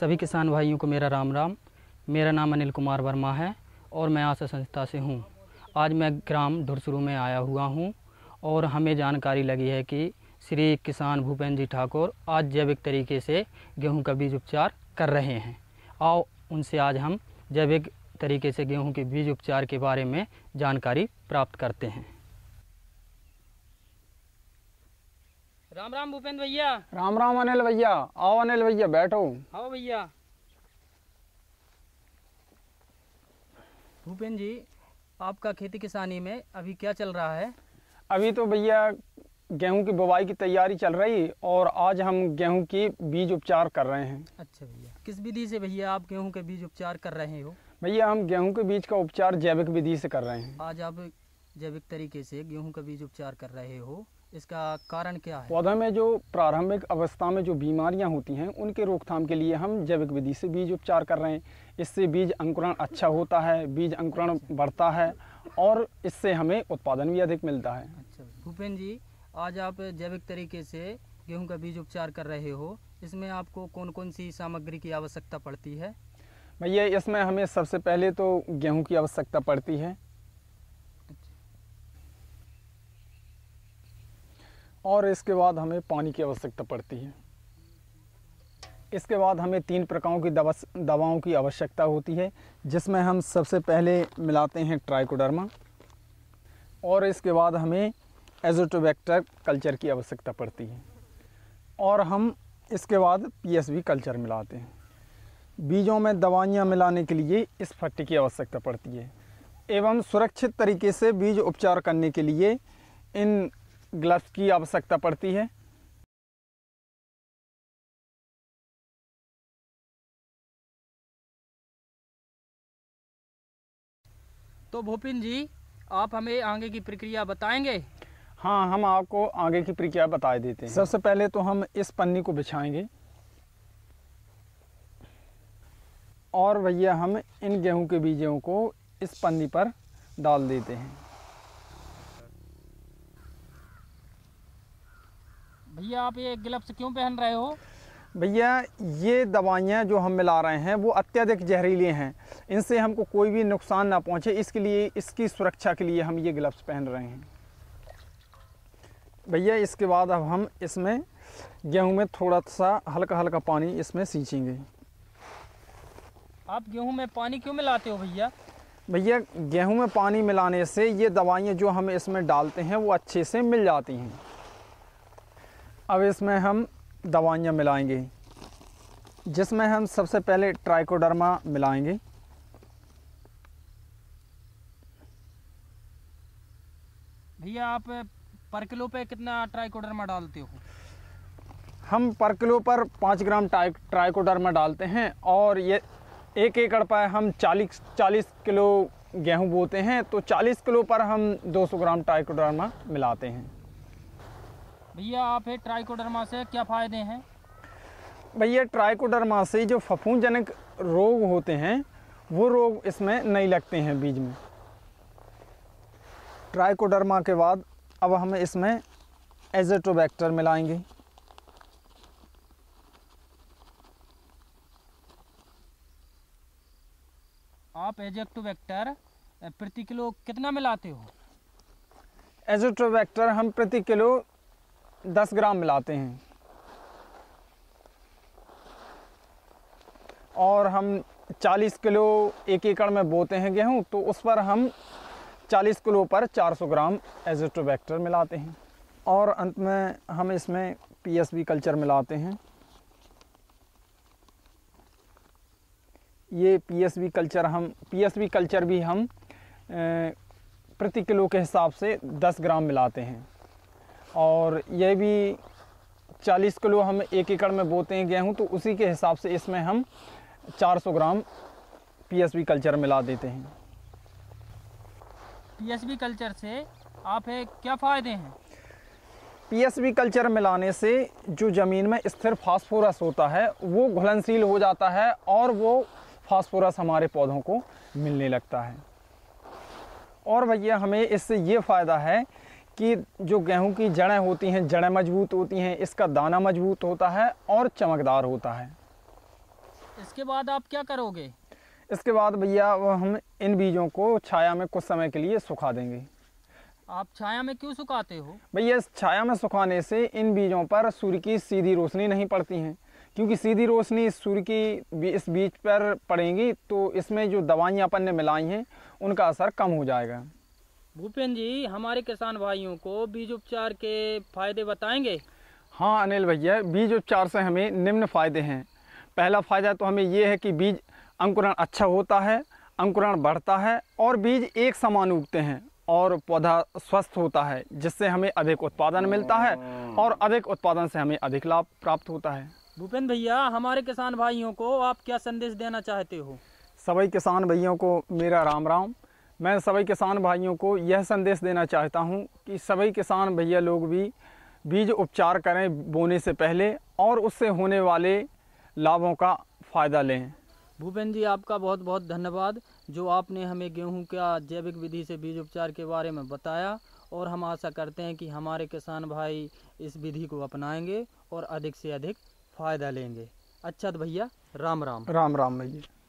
सभी किसान भाइयों को मेरा राम राम मेरा नाम अनिल कुमार वर्मा है और मैं आशा संस्था से हूँ आज मैं ग्राम धुरसुरू में आया हुआ हूँ और हमें जानकारी लगी है कि श्री किसान भूपेंद्र जी ठाकुर आज जैविक तरीके से गेहूं का बीज उपचार कर रहे हैं आओ उनसे आज हम जैविक तरीके से गेहूं के बीज उपचार के बारे में जानकारी प्राप्त करते हैं राम राम भूपेंद्र भैया राम राम अनिल भैया आओ अनिल भैया बैठो आओ भैया भूपेंद्र जी आपका खेती किसानी में अभी क्या चल रहा है अभी तो भैया गेहूं की बुवाई की तैयारी चल रही और आज हम गेहूं की बीज उपचार कर रहे हैं अच्छा भैया किस विधि से भैया आप गेहूं के बीज उपचार कर रहे हो भैया हम गेहूं के बीज का उपचार जैविक विधि से कर रहे हैं आज आप जैविक तरीके से गेहूं का बीज उपचार कर रहे हो इसका कारण क्या है पौधा में जो प्रारंभिक अवस्था में जो बीमारियां होती हैं उनके रोकथाम के लिए हम जैविक विधि से बीज उपचार कर रहे हैं इससे बीज अंकुरण अच्छा होता है बीज अंकुरण बढ़ता है और इससे हमें उत्पादन भी अधिक मिलता है अच्छा भूपेन्द्र जी आज आप जैविक तरीके से गेहूँ का बीज उपचार कर रहे हो इसमें आपको कौन कौन सी सामग्री की आवश्यकता पड़ती है भैया इसमें हमें सबसे पहले तो गेहूँ की आवश्यकता पड़ती है और इसके बाद हमें पानी की आवश्यकता पड़ती है इसके बाद हमें तीन प्रकारों की दवा दवाओं की आवश्यकता होती है जिसमें हम सबसे पहले मिलाते हैं ट्राइकोडर्मा और इसके बाद हमें एजोटोबैक्टर कल्चर की आवश्यकता पड़ती है और हम इसके बाद पीएसवी कल्चर मिलाते हैं बीजों में दवाइयाँ मिलाने के लिए इस फट्टी की आवश्यकता पड़ती है एवं सुरक्षित तरीके से बीज उपचार करने के लिए इन ग्लव्स की आवश्यकता पड़ती है तो भूपिन जी आप हमें आगे की प्रक्रिया बताएंगे हाँ हम आपको आगे की प्रक्रिया बता देते हैं सबसे पहले तो हम इस पन्नी को बिछाएंगे और भैया हम इन गेहूं के बीजों को इस पन्नी पर डाल देते हैं भैया आप ये ग्लव्स क्यों पहन रहे हो भैया ये दवाइयाँ जो हम मिला रहे हैं वो अत्यधिक जहरीले हैं इनसे हमको कोई भी नुकसान ना पहुँचे इसके लिए इसकी सुरक्षा के लिए हम ये ग्लव्स पहन रहे हैं भैया इसके बाद अब हम इसमें गेहूं में थोड़ा सा हल्का हल्का पानी इसमें सींचेंगे आप गेहूं में पानी क्यों मिलाते हो भैया भैया गेहूं में पानी मिलाने से ये दवाइयाँ जो हम इसमें डालते हैं वो अच्छे से मिल जाती हैं अब इसमें हम दवाइयाँ मिलाएंगे जिसमें हम सबसे पहले ट्राइकोडर्मा मिलाएंगे भैया आप पर किलो पे कितना ट्राइकोडर्मा डालते हो हम पर किलो पर पाँच ग्राम ट्राइकोडर्मा डालते हैं और ये एक एकड़ पर हम चालीस चालीस किलो गेहूं बोते हैं तो चालीस किलो पर हम दो सौ ग्राम ट्राइकोडर्मा मिलाते हैं भैया आप है ट्राइकोडरमा से क्या फ़ायदे हैं भैया ट्राइकोडरमा से जो फफूंदजनक रोग होते हैं वो रोग इसमें नहीं लगते हैं बीज में ट्राइकोडरमा के बाद अब हम इसमें एजेटोबैक्टर मिलाएंगे आप एजेक्टोबैक्टर प्रति किलो कितना मिलाते हो एजेटोबैक्टर हम प्रति किलो दस ग्राम मिलाते हैं और हम 40 किलो एक एकड़ में बोते हैं गेहूँ तो उस पर हम 40 किलो पर 400 ग्राम एजिट्रोबैक्टर मिलाते हैं और अंत में हम इसमें पीएसबी कल्चर मिलाते हैं ये पीएसबी कल्चर हम पीएसबी कल्चर भी हम प्रति किलो के हिसाब से 10 ग्राम मिलाते हैं और यह भी 40 किलो हम एक एकड़ में बोते हैं गेहूँ तो उसी के हिसाब से इसमें हम 400 ग्राम पीएसबी कल्चर मिला देते हैं पीएसबी कल्चर से आप है क्या फ़ायदे हैं पीएसबी कल्चर मिलाने से जो ज़मीन में स्थिर फास्फोरस होता है वो घुलनशील हो जाता है और वो फास्फोरस हमारे पौधों को मिलने लगता है और भैया हमें इससे ये फ़ायदा है कि जो गेहूं की जड़ें होती हैं जड़ें मजबूत होती हैं इसका दाना मजबूत होता है और चमकदार होता है इसके बाद आप क्या करोगे इसके बाद भैया हम इन बीजों को छाया में कुछ समय के लिए सुखा देंगे आप छाया में क्यों सुखाते हो भैया छाया में सुखाने से इन बीजों पर सूर्य की सीधी रोशनी नहीं पड़ती है क्योंकि सीधी रोशनी सूर्य की इस बीज पर पड़ेगी तो इसमें जो दवाइयाँ अपन ने मिलाई हैं उनका असर कम हो जाएगा भूपेन जी हमारे किसान भाइयों को बीज उपचार के फायदे बताएंगे हाँ अनिल भैया बीज उपचार से हमें निम्न फायदे हैं पहला फ़ायदा तो हमें ये है कि बीज अंकुरण अच्छा होता है अंकुरण बढ़ता है और बीज एक समान उगते हैं और पौधा स्वस्थ होता है जिससे हमें अधिक उत्पादन मिलता है और अधिक उत्पादन से हमें अधिक लाभ प्राप्त होता है भूपेन्द्र भैया हमारे किसान भाइयों को आप क्या संदेश देना चाहते हो सभी किसान भैयों को मेरा राम राम मैं सभी किसान भाइयों को यह संदेश देना चाहता हूं कि सभी किसान भैया लोग भी बीज उपचार करें बोने से पहले और उससे होने वाले लाभों का फ़ायदा लें भूपेंद्र जी आपका बहुत बहुत धन्यवाद जो आपने हमें गेहूं का जैविक विधि से बीज उपचार के बारे में बताया और हम आशा करते हैं कि हमारे किसान भाई इस विधि को अपनाएंगे और अधिक से अधिक फ़ायदा लेंगे अच्छा तो भैया राम राम राम राम भैया